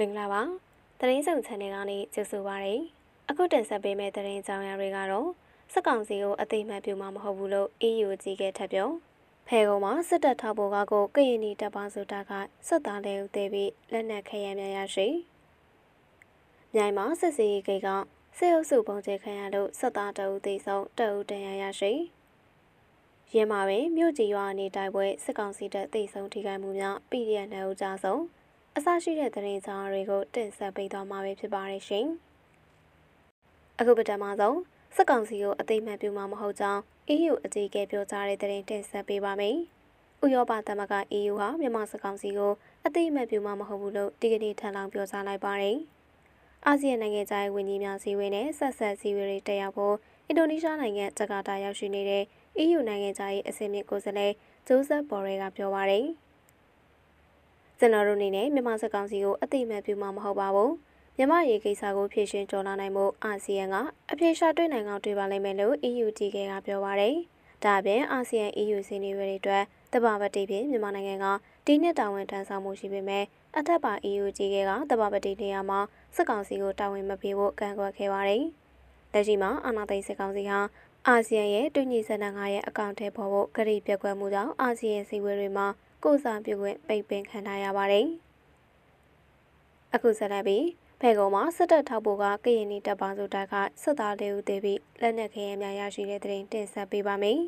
မင်္ဂလာပါသတင်းစုံ channel ကနေကြိုဆိုပါရစေအခုတင်ဆက်ပေးမယ့်သတင်းကြောင်းရာတွေကတော့စစ်ကောင်စီကိုအသိမှတ်ပြုမှာမဟုတ်ဘူးလို့ EU ကြီးကထပ်ပြောဖဲကုံမှာစစ်တပ်ထောက်ပိုကကို ကရင်နီတပ်ပေါင်းစုတာကစစ်သားတွေဦးသေးပြီးလက်နက်ခဲယမ်းများရရှိမြိုင်မှာစစ်စီဂိတ်ကစစ်အုပ်စုပုံကျဲခံရလို့စစ်သားတအုပ်သေဆုံးတအုပ်တန်ရာရရှိရင်းမှာပင်မြို့ကြီးရွာနေတိုက်ပွဲစစ်ကောင်စီတပ်သေဆုံးထိခိုက်မှုများ PDF နှုတ်ကြဆုံးအစရှိတဲ့သတင်းစာတွေကိုတင်ဆက်ပေးသွားမှာဖြစ်ပါတယ်ရှင်။အခုပထမဆုံးစစ်ကောင်စီကိုအသိမှတ်ပြုမှာမဟုတ်ကြောင်း EU အကြီးအကဲပြောကြားတဲ့သတင်းတင်ဆက်ပေးပါမယ်။ဥရောပသမဂ္ဂ EU ဟာမြန်မာစစ်ကောင်စီကိုအသိမှတ်ပြုမှာမဟုတ်ဘူးလို့ဒီကနေ့ထပ်လောင်းပြောကြားလိုက်ပါတယ်။အာဆီယံနိုင်ငံသားရဲ့ဝန်ကြီးများစည်းဝေးနဲ့ဆက်ဆက်စည်းဝေးတွေတက်ရောက်ဖို့အင်ဒိုနီးရှားနိုင်ငံဂျကာတာရောက်ရှိနေတဲ့ EU နိုင်ငံသားရဲ့အစည်းအဝေးကိုယ်စားလှယ်ဂျိုးဆက်ဘော်ရဲကပြောပါတယ်။ကျွန်တော်တို့အနေနဲ့မြန်မာစစ်ကောင်စီကိုအတိအမှန်ပြုမှာမဟုတ်ပါဘူး။မြန်မာရေးကိစ္စကိုဖြေရှင်းကြော်လာနိုင်မှုအာဆီယံကအပြေရှာတွေ့နိုင်ကောင်းတွေ့ပါလိမ့်မယ်လို့ EUTK ကပြောပါရယ်။ဒါအပြင်အာဆီယံ EU စည်းနေတွေအတွက်တဘာဝတိဖြင့်မြန်မာနိုင်ငံကဒီနှစ်တာဝန်ထမ်းဆောင်မှုရှိပေမဲ့အထက်ပါ EUTK ကတဘာဝတိနေရာမှာစစ်ကောင်စီကိုတာဝန်မပေးဖို့ကန့်ကွက်ခဲ့ပါရယ်။လက်ရှိမှာအာဏာသိမ်းစစ်ကောင်စီဟာအာဆီယံရဲ့တွေ့ညီဆန္ဒငါရဲ့အကောင့်ထဲပေါ်ဖို့ကြိပြက်ကွက်မှုကြောင့်အာဆီယံစည်းဝေးတွေမှာကိုစားပြုခွင့်ပိတ်ပင်ခံထားရပါတယ်။အခုဆက်လက်ပြီးဖေကုံမှာစစ်တပ်ထောက်ပို့ကကရင်နီတပ်ပေါင်းစုတိုက်ကစစ်သား၄ဦးသေပြီးလက်နက်ခဲယမ်းများရရှိတဲ့တဲ့တင်တင်ဆက်ပေးပါမယ်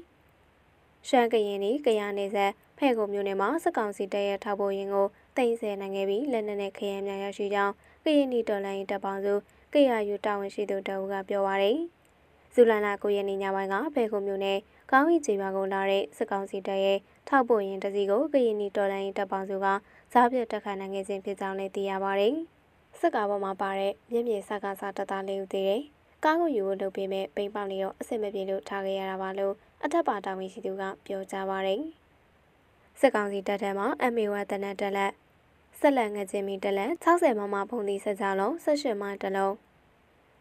။ရှမ်းကရင်နီကယားနယ်စပ်ဖဲ့ကုံမြို့နယ်မှာစစ်ကောင်စီတပ်ရဲ့ထောက်ပို့ရင်ကိုတိမ်ဆယ်နိုင်ခဲ့ပြီးလက်နက်နဲ့ခရမ်းများရရှိကြောင်းကရင်နီတော်လိုင်းတပ်ပေါင်းစု KRU တာဝန်ရှိသူတအုပ်ကပြောပါရယ်။ဇူလိုင်လ9ရက်နေ့ညပိုင်းကဖဲ့ကုံမြို့နယ်ကောင်းဤခြေပါကိုလာတဲ့စစ်ကောင်စီတပ်ရဲ့ထောက်ပို့ရင်တစီကိုကရင်နီတော်လိုင်းတပ်ပေါင်းစုကစားပြတ်တက်ခတ်နိုင်ခဲ့ခြင်းဖြစ်ကြောင်းလည်းသိရပါတယ်။စစ်ကားပေါ်မှာပါတဲ့မြင့်မြေစကားစားတပ်သားလေးဦးသေးတယ်။ကားကိုယူဖို့လုပ်ပေမဲ့ပိန်ပေါက်နေတော့အဆင်မပြေလို့ထားခဲ့ရတာပါလို့အထက်ပါတာဝန်ရှိသူကပြောကြားပါတယ်။စစ်ကောင်စီတပ်ထဲမှာ MAW တနက်တက်လက်ဆက်လက်ငခြင်းမီတလက်60မမဖုန်သီးဆက်ကြလုံး18မတလုံး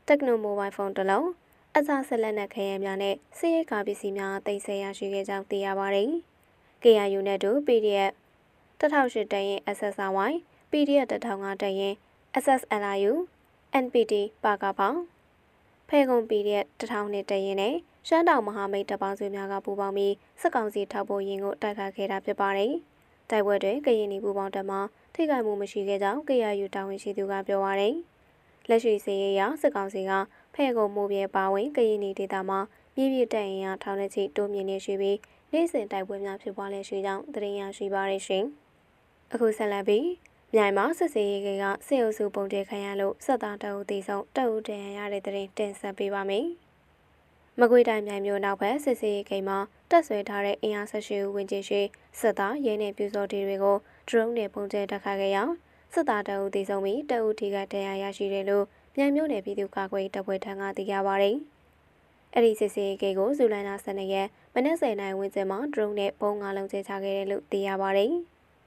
တက်ကနိုမိုဘိုင်းဖုန်းတလုံးအစဆက်လက်နက်ခဲယံများနဲ့စစ်ရေးကာပစ္စည်းများတင်ဆက်ရရှိခဲ့ကြောင်းသိရပါတယ်။ KRU နဲ့တူ PDF 1008တရင် SSRY PDF 1005တရင် SSLU NPT ပါကပေါင်းဖဲကုံ PDF 1000နဲ့တရင်နဲ့ရှမ်းတောင်မဟာမိတ်တပ်ပေါင်းစုများကပူးပေါင်းပြီးစစ်ကောင်စီထောက်ပို့ရင်ကိုတိုက်ခိုက်ခဲ့တာဖြစ်ပါတယ်။တိုက်ပွဲတွေကရင်နီပူးပေါင်းတပ်မှထိခိုက်မှုမရှိခဲ့ကြောင်း KRU တာဝန်ရှိသူကပြောပါတယ်။လက်ရှိစစ်ရေးအရစစ်ကောင်စီကဖဲ့ကုံမိုးပြေပါဝင်ကရင်နီဒေသမှာမြေပြတက်ရင်ရထောင်တဲ့ချိတိုးမြင့်နေရှိပြီးနေ့စဉ်တိုက်ပွဲများဖြစ်ပွားလဲရှိကြောင်းသတင်းရရှိပါရရှင်။အခုဆက်လက်ပြီးမြန်မာစစ်စေးရေးကစေအုပ်စုပုံတဲခံရလို့ဆက်သားတအုပ်တည်ဆုံးတအုပ်တန်ရတဲ့တဲ့တင်တင်ဆက်ပေးပါမယ်။မကွေတိုင်းမြိုင်မြို့နောက်ဘက်စစ်စေးရေးကိန်းမှာတက်ဆွဲထားတဲ့အင်အား18ဦးဝန်းကျင်ရှိစစ်သားရဲနဲ့ပြူစောတီတွေကို drone နဲ့ပုံတဲတက်ခတ်ခဲ့ရာစစ်သားတအုပ်တည်ဆုံးပြီးတအုပ်ထိကတရားရရှိတယ်လို့မြန်မြို့နယ်ပြည်သူ့ကာကွယ်တပ်ဖွဲ့ထံကသိရပါရယ်။အဲ့ဒီစစ်စေးကိကိုဇူလိုင်လ12ရက်မနက်10:00နာရီဝန်းကျင်မှာဒရုန်းနဲ့ပုံငါလုံးကျဲချခဲ့တယ်လို့သိရပါရယ်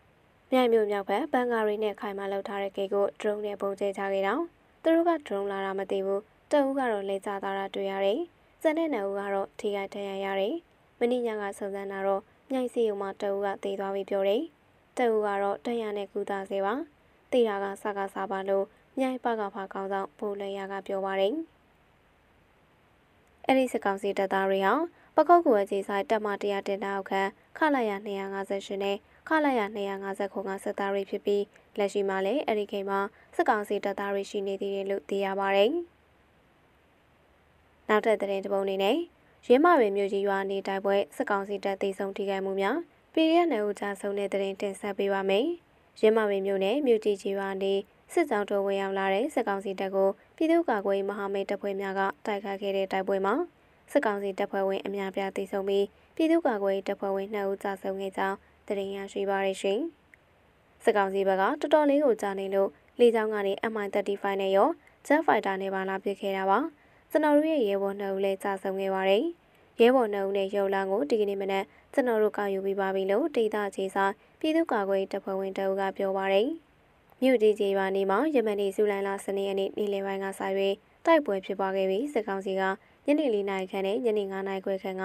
။မြန်မြို့မြောက်ဘက်ဘန်ဂါရီနဲ့ခိုင်မာလောက်ထားတဲ့ကိကိုဒရုန်းနဲ့ပုံကျဲချခဲ့တော့သူတို့ကဒရုန်းလာတာမသိဘူးတအုပ်ကတော့လဲကျသွားတာတွေ့ရတယ်။စံတဲ့နှုပ်ကတော့ထိခိုက်ဒဏ်ရာရတယ်။မင်းညကစုံစမ်းတာတော့မြိုင်စီုံမှာတအုပ်ကတေးသွားပြီပြောတယ်။တအုပ်ကတော့ဒဏ်ရာနဲ့ကုသစေပါ။တေးတာကစကားစားပါလို့မြိုင်ပကဖာခေါင်းဆောင်ဗိုလ်လယ်ယာကပြောပါတယ်။အဲ့ဒီစကောင်စီတပ်သားတွေဟာပကောက်ကွယ်ခြေဆိုင်တပ်မ100တင်နောက်ခံခလာရ250ရှင်နဲ့ခလာရ250ခုကစစ်သားတွေဖြစ်ပြီးလက်ရှိမှာလည်းအဲ့ဒီကိန်းမှာစစ်ကောင်စီတပ်သားတွေရှိနေသေးတယ်လို့သိရပါတယ်။နောက်ထပ်သတင်းတစ်ပုဒ်အနေနဲ့ရင်းမာပင်မြို့ကြီးရွာနေတိုက်ပွဲစစ်ကောင်စီတပ်သေးဆုံးထိခိုက်မှုများပြည်ရနယ်ဦးချဆုံးတဲ့သတင်းတင်ဆက်ပေးပါမယ်။ရင်းမာပင်မြို့နယ်မြို့ကြီးကြီးရွာနေစစ်ကြောင်းတို့ဝင်ရောက်လာတဲ့စစ်ကောင်စီတပ်ကိုပြည်သူ့ကာကွယ်ရေးမဟာမိတ်တပ်ဖွဲ့များကတိုက်ခိုက်ခဲ့တဲ့တိုက်ပွဲမှာစစ်ကောင်စီတပ်ဖွဲ့ဝင်အများပြားသေဆုံးပြီးပြည်သူ့ကာကွယ်ရေးတပ်ဖွဲ့ဝင်2ဦးကြာဆုံးခဲ့ကြောင်းတင်ရရှိပါရရှင်။စစ်ကောင်စီဘက်ကတော်တော်လေးကိုကြာနေလို့လေကြောင်းကနေ MI-35 နဲ့ရော Jet Fighter နဲ့ပါလာပစ်ခဲ့တာပါ။ကျွန်တော်တို့ရဲ့ရဲဘော်2ဦးလည်းကြာဆုံးခဲ့ပါတယ်။ရဲဘော်2ဦးနဲ့ရုပ်လောင်းကိုဒီကနေ့မနက်ကျွန်တော်တို့ကောက်ယူပြီးပါပြီလို့ဒေသခြေစားပြည်သူ့ကာကွယ်ရေးတပ်ဖွဲ့ဝင်2ဦးကပြောပါတယ်။မြို့တီကျေးရွာနေမှာယမန်နေ့ဇူလိုင်လ12ရက်နေ့နေ့လယ်ပိုင်းကစ၍တိုက်ပွဲဖြစ်ပွားခဲ့ပြီးစစ်ကောင်စီကညနေ၄နာရီခန့်နဲ့ညနေ9နာရီခွဲခန့်က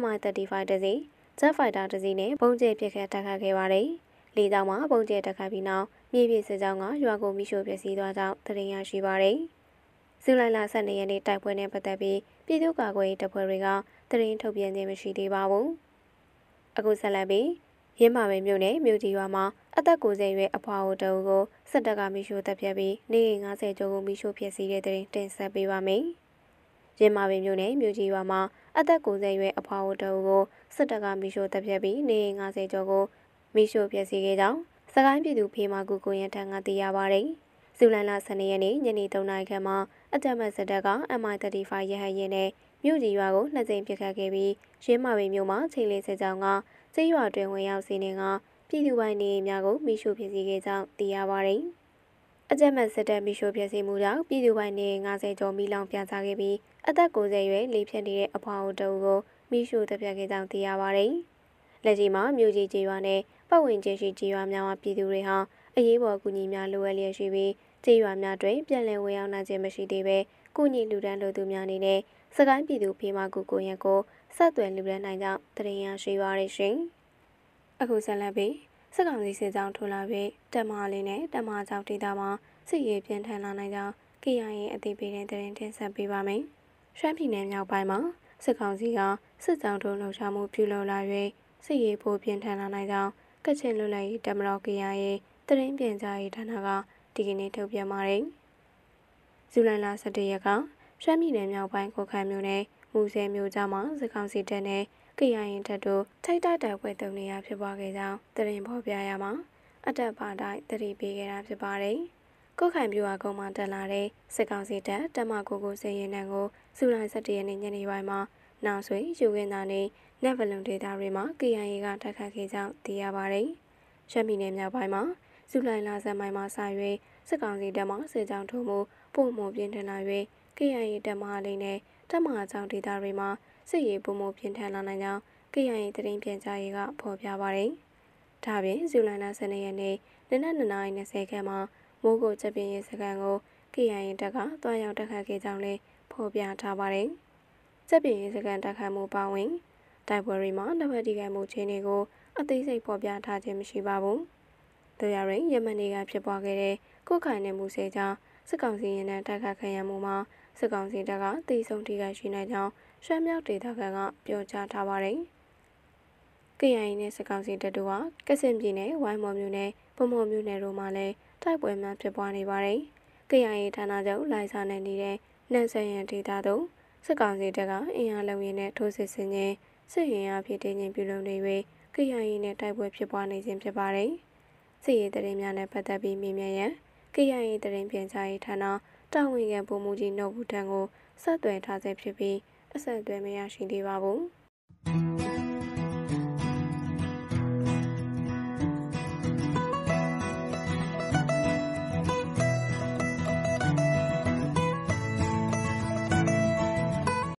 MI-35 တစီး Jet Fighter တစီးနဲ့ပုံကျဲပစ်ခတ်တိုက်ခိုက်ခဲ့ပါတယ်။လေကြောင်းမှာပုံကျဲတိုက်ခိုက်ပြီးနောက်မြေပြင်စစ်ကြောင်းကရွာကိုမိရှို့ပျက်စီးသွားကြောင်းသတင်းရရှိပါတယ်။ဇူလိုင်လ12ရက်နေ့တိုက်ပွဲနဲ့ပတ်သက်ပြီးပြည်သူ့ကာကွယ်ရေးတပ်ဖွဲ့တွေကသတင်းထုတ်ပြန်ခြင်းမရှိသေးပါဘူး။အခုဆက်လက်ပြီးရင်းမာပဲမြို့နယ်မြို့ကြီးရွာမှာအသက်90ရွယ်အဖွာအိုတအုပ်ကိုစစ်တပ်ကမိရှို့တပ်ဖြတ်ပြီးနေအိမ်90ကျော်ကိုမိရှို့ဖျက်ဆီးတဲ့တွင်တင်ဆက်ပေးပါမယ်။ရင်းမာပင်မြို့နယ်မြို့ကြီးရွာမှာအသက်90ရွယ်အဖွာအိုတအုပ်ကိုစစ်တပ်ကမိရှို့တပ်ဖြတ်ပြီးနေအိမ်90ကျော်ကိုမိရှို့ဖျက်ဆီးခဲ့ကြောင်းစကိုင်းပြည်သူဖေမာကူကိုရင်ထံကသိရပါတယ်။ဇူလိုင်လ12ရက်နေ့ညနေ3နာရီခန့်မှာအတမတ်စစ်တပ်က MI-35 ရဟတ်ယာဉ်နဲ့မြို့ကြီးရွာကိုနှစ်ကြိမ်ပစ်ခတ်ခဲ့ပြီးရင်းမာပင်မြို့မှာချိန်လေးစစ်ကြောင်းကကျေးရွာတွင်ဝင်ရောက်စီးနေကပြည်သူပိုင်နေများကိုမိရှုဖြစ်စီခဲ့ကြောင်းသိရပါတယ်။အကြမ်းမဲ့စစ်တပ်မိရှုဖြစ်စီမှုကြောင့်ပြည်သူပိုင်နေ90ကျော်မိလောင်ပြန်စားခဲ့ပြီးအသက်90ရွယ်လေးဖြစ်နေတဲ့အဖွာအုပ်တဦးကိုမိရှုတပ်ဖြတ်ခဲ့ကြောင်းသိရပါတယ်။လက်ရှိမှာမြို့ကြီးကျေးရွာနဲ့ပတ်ဝန်းကျင်ရှိကျေးရွာများမှာပြည်သူတွေဟာအရေးပေါ်ကူညီများလိုအပ်လျက်ရှိပြီးကျေးရွာများတွင်ပြန်လည်ဝင်ရောက်နိုင်ခြင်းမရှိသေးပဲကုညီလူဒန်းလူသူများအနေနဲ့စကိုင်းပြည်သူဖေးမကူကိုရန်ကိုဆက်သွယ်လူဒန်းနိုင်ကြောင်းတရင်ရရှိပါရရှင်။အခုဆက်လက်ပြီးစစ်ကောင်စီစစ်ကြောင်းထိုးလာပြီးတမဟာလေးနဲ့တမဟာကြောင့်ဒေသမှာစစ်ရေးပြင်းထန်လာနိုင်ကြောင်း KIA အသိပေးတဲ့သတင်းတင်ဆက်ပေးပါမယ်။ရှမ်းပြည်နယ်မြောက်ပိုင်းမှာစစ်ကောင်စီကစစ်ကြောင်းထိုးလှုပ်ရှားမှုပြုလုပ်လာ၍စစ်ရေးပိုပြင်းထန်လာနိုင်ကြောင်းကချင်လူလည်ရေးတမတော် KIA သတင်းပြန်ကြားရေးဌာနကဒီကနေ့ထုတ်ပြန်ပါတယ်။ဇူလိုင်လ17ရက်ကရှမ်းပြည်နယ်မြောက်ပိုင်းကိုခိုင်မြို့နယ်မူဆယ်မြို့ကြားမှာစစ်ကောင်စီတပ်နဲ့ KIA တပ်တို့ထိုက်တတိုက်ပွဲတုံနေရဖြစ်ပွားခဲ့ကြောင်းသတင်းဖော်ပြရမှာအတက်ပါတိုင်းသတိပေးခဲ့တာဖြစ်ပါတယ်။ကုတ်ခိုင်ပြူဟာကုန်းမှာတက်လာတဲ့စစ်ကောင်စီတပ်တမကိုကိုစေရင်တန်ကိုဇူလိုင်17ရက်နေ့ညနေပိုင်းမှာနောက်ဆွေယူခင်းတာနဲ့နက်ဗလုံဒေတာတွေမှာ KIA ကတိုက်ခတ်ခဲ့ကြောင်းသိရပါတယ်။ရှမ်းပြည်နယ်မြောက်ပိုင်းမှာဇူလိုင်လဆန်းပိုင်းမှာစ၍စစ်ကောင်စီတပ်မှစစ်ကြောင်းထိုးမှုပုံမှုပြင်းထန်လာ၍ KIA တပ်မဟာလိန်နဲ့တပ်မဟာကြောင့်ဒေတာတွေမှာစစ်ရေးပုံမှုပြင်းထန်လာနိုင်ကြောင်း KIA သတင်းပြန်ကြားရေးကဖော်ပြပါတယ်။ဒါပြင်ဇူလိုင်လ12ရက်နေ့နနက်9:20ခန်းမှာမိုးကိုချက်ပြင်းရေးစခန်းကို KIA တပ်ကတွားရောက်တိုက်ခတ်ခဲ့ကြောင်းလည်းဖော်ပြထားပါတယ်။ချက်ပြင်းရေးစခန်းတိုက်ခတ်မှုပါဝင်တိုက်ပွဲတွေမှာတပတ်တိကမှုချင်းတွေကိုအသေးစိတ်ဖော်ပြထားခြင်းမရှိပါဘူး။တို့ရရင်ယမန်နေ့ကဖြစ်ပွားခဲ့တဲ့ကုတ်ခိုင်နေမှုစေကြောင့်စစ်ကောင်စီရင်နဲ့တိုက်ခိုက်ခံရမှုမှာစစ်ကောင်စီတပ်ကတိစုံထိခိုက်ရှိနိုင်ကြောင်းရှမ်းမြောက်ဒေသခံကပြောကြားထားပါတယ်။ KIA နဲ့စစ်ကောင်စီတပ်တို့ဟာကစင်ပြည်နယ်ဝိုင်းမော်မြို့နယ်ဗမော်မြို့နယ်တို့မှာလည်းတိုက်ပွဲများဖြစ်ပွားနေပါတယ်။ KIA ဌာနချုပ်လိုင်စာနယ်နေတဲ့နန်ဆန်ရန်ဒေသတို့စစ်ကောင်စီတပ်ကအင်အားလုံရင်နဲ့ထိုးစစ်ဆင်ခြင်းစစ်ရင်အားဖြင့်တင်းကျပ်ပြုလုပ်နေပြီး KIA နဲ့တိုက်ပွဲဖြစ်ပွားနေခြင်းဖြစ်ပါတယ်။စစ်ရေးသတင်းများနဲ့ပတ်သက်ပြီးမေးမြန်းရန် KIA တရင်ပြန်ကြားရေးဌာနတာဝန်ခံဗိုလ်မှူးကြီးနှုတ်ဘူးထံကိုဆက်သွယ်ထားဆဲဖြစ်ပြီးအဆက်အသွယ်မရရှိသေးပါဘူး။